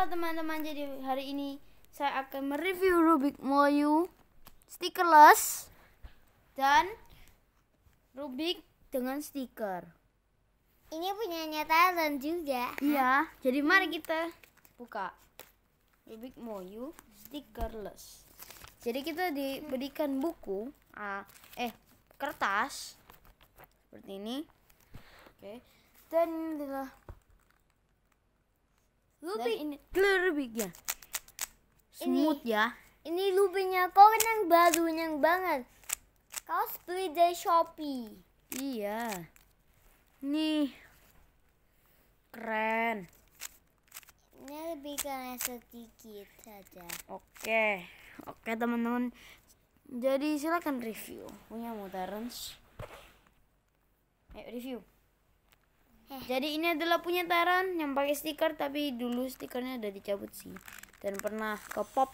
halo teman-teman, jadi hari ini saya akan mereview Rubik Moyu stickerless dan Rubik dengan stiker. Ini punya dan juga. Iya, jadi hmm. mari kita buka Rubik Moyu stickerless. Jadi kita diberikan buku, ah, eh kertas seperti ini. Oke. Okay. Dan Lubi. Dan ini big ya. Smooth ini, ya. Ini lubinya kau yang baru yang banget. kau beli dari Shopee. Iya. Nih. Keren. Ini lebih keren sedikit saja. Oke. Oke teman-teman. Jadi silakan review punya Mutarens. Ayo review. Eh. jadi ini adalah punya Taran yang pakai stiker tapi dulu stikernya udah dicabut sih dan pernah ke pop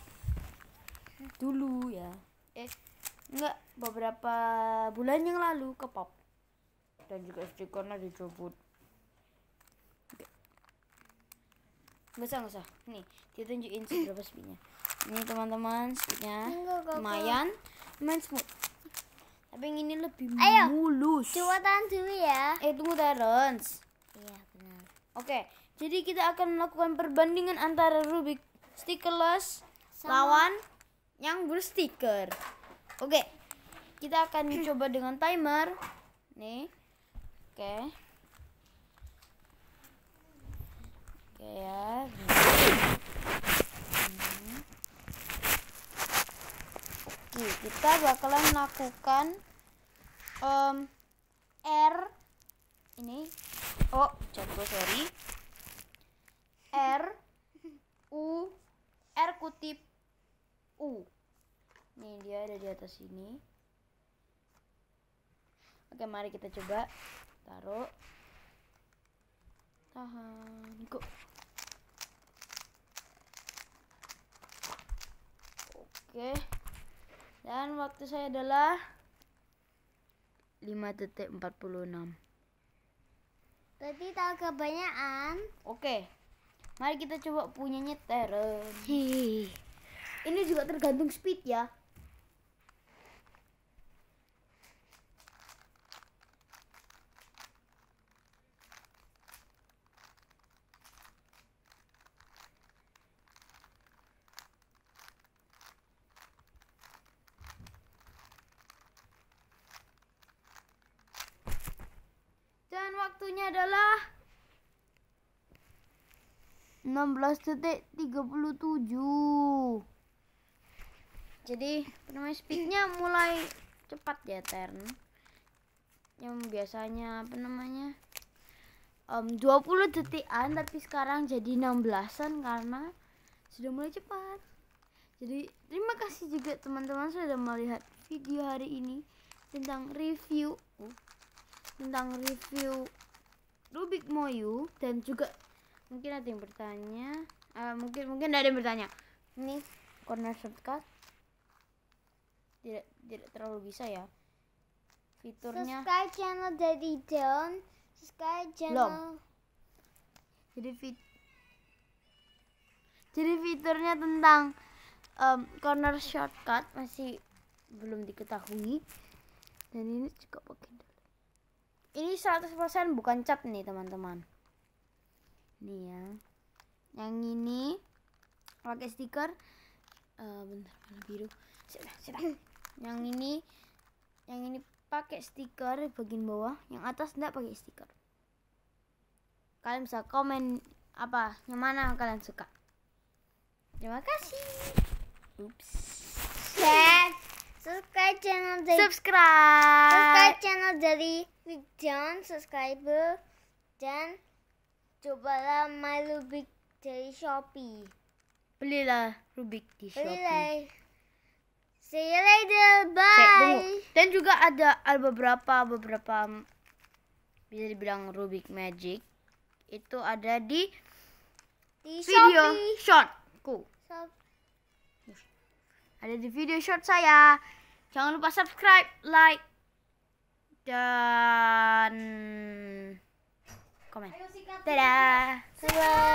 dulu ya eh enggak beberapa bulan yang lalu ke pop dan juga stikernya dicabut Gak usah, gak usah. Nih, kita tunjukin seberapa speednya. Ini teman-teman, speednya lumayan, lumayan smooth. Tapi yang ini lebih Ayo, mulus. Coba tahan dulu ya. Eh, tunggu Terence. Iya benar. Oke, jadi kita akan melakukan perbandingan antara Rubik stickerless Sama. lawan yang berstiker. Oke, kita akan mencoba dengan timer. Nih, oke. Oke ya. Oke, kita bakalan melakukan um, R ini oh jatuh sorry R U R kutip U Ini dia ada di atas sini oke mari kita coba taruh tahan go. oke dan waktu saya adalah 5.46 Berarti tahu kebanyakan. Oke. Mari kita coba punyanya Teren. Ini juga tergantung speed ya. waktunya adalah 16 detik jadi penemuan speednya mulai cepat ya Tern yang biasanya apa namanya um, 20 detikan tapi sekarang jadi 16an karena sudah mulai cepat jadi terima kasih juga teman-teman sudah melihat video hari ini tentang review tentang review topik Moyu dan juga mungkin ada yang bertanya uh, mungkin mungkin ada yang bertanya ini corner shortcut tidak tidak terlalu bisa ya fiturnya subscribe channel dari down subscribe channel Lom. jadi fit jadi fiturnya tentang um, corner shortcut masih belum diketahui dan ini juga pakai ini 100% bukan cap nih teman-teman Ini ya yang ini pakai stiker uh, bentar biru sudah sudah yang ini yang ini pakai stiker bagian bawah yang atas enggak pakai stiker kalian bisa komen apa yang mana kalian suka terima kasih oops subscribe channel dari subscribe subscribe channel dari John subscriber dan cobalah my Rubik dari Shopee belilah Rubik di Shopee belilah see you later bye dan juga ada ada beberapa beberapa mm, bisa dibilang Rubik Magic itu ada di video Shopee. shortku ada di video short saya. Jangan lupa subscribe, like, dan komen. Dadah.